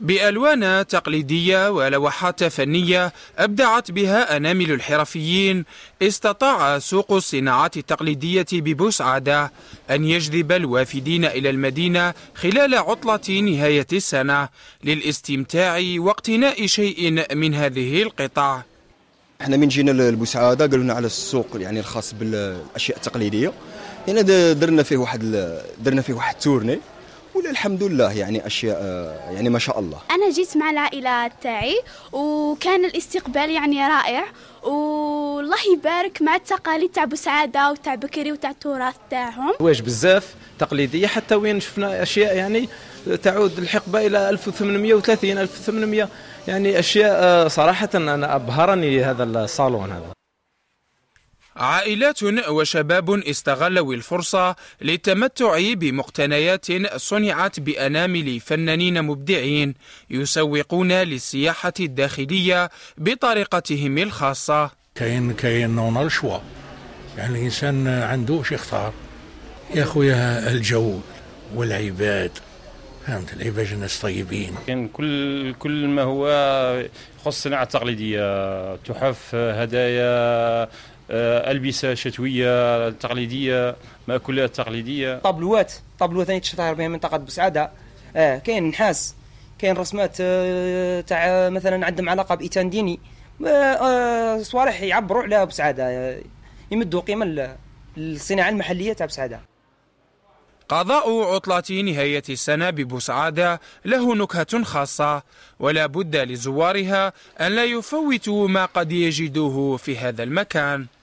بألوان تقليدية ولوحات فنية أبدعت بها أنامل الحرفيين استطاع سوق الصناعات التقليدية ببسعادة أن يجذب الوافدين إلى المدينة خلال عطلة نهاية السنة للاستمتاع واقتناء شيء من هذه القطع احنا من جينا لبوسعادة قالوا لنا على السوق يعني الخاص بالأشياء التقليدية يعني درنا فيه واحد درنا فيه واحد تورني ولا الحمد لله يعني اشياء يعني ما شاء الله انا جيت مع العائله تاعي وكان الاستقبال يعني رائع والله يبارك مع التقاليد تاع بوسعاده وتاع بكري وتاع التراث تاعهم واش بزاف تقليديه حتى وين شفنا اشياء يعني تعود الحقبه الى 1830 1800 يعني اشياء صراحه انا ابهرني هذا الصالون هذا عائلات وشباب استغلوا الفرصة للتمتع بمقتنيات صنعت بأنامل فنانين مبدعين يسوقون للسياحة الداخلية بطريقتهم الخاصة كاين كاين نونر الشوا يعني الإنسان عنده يختار يا خويا الجو والعباد فهمت العباد إيه ناس طيبين كان كل كل ما هو يخص الصناعه التقليديه تحف هدايا آه، البسه شتويه تقليديه ماكولات تقليديه طابلوات طابلوات ثاني يعني تشتهر بها منطقه بسعاده اه كاين نحاس كاين رسمات آه، تاع مثلا عندهم علاقه بايتان ديني آه، صوالح يعبروا على بسعاده يمدوا قيمه للصناعه المحليه تاع بسعاده قضاء عطلة نهاية السنة ببوسعادة له نكهة خاصة ولا بد لزوارها أن لا يفوتوا ما قد يجدوه في هذا المكان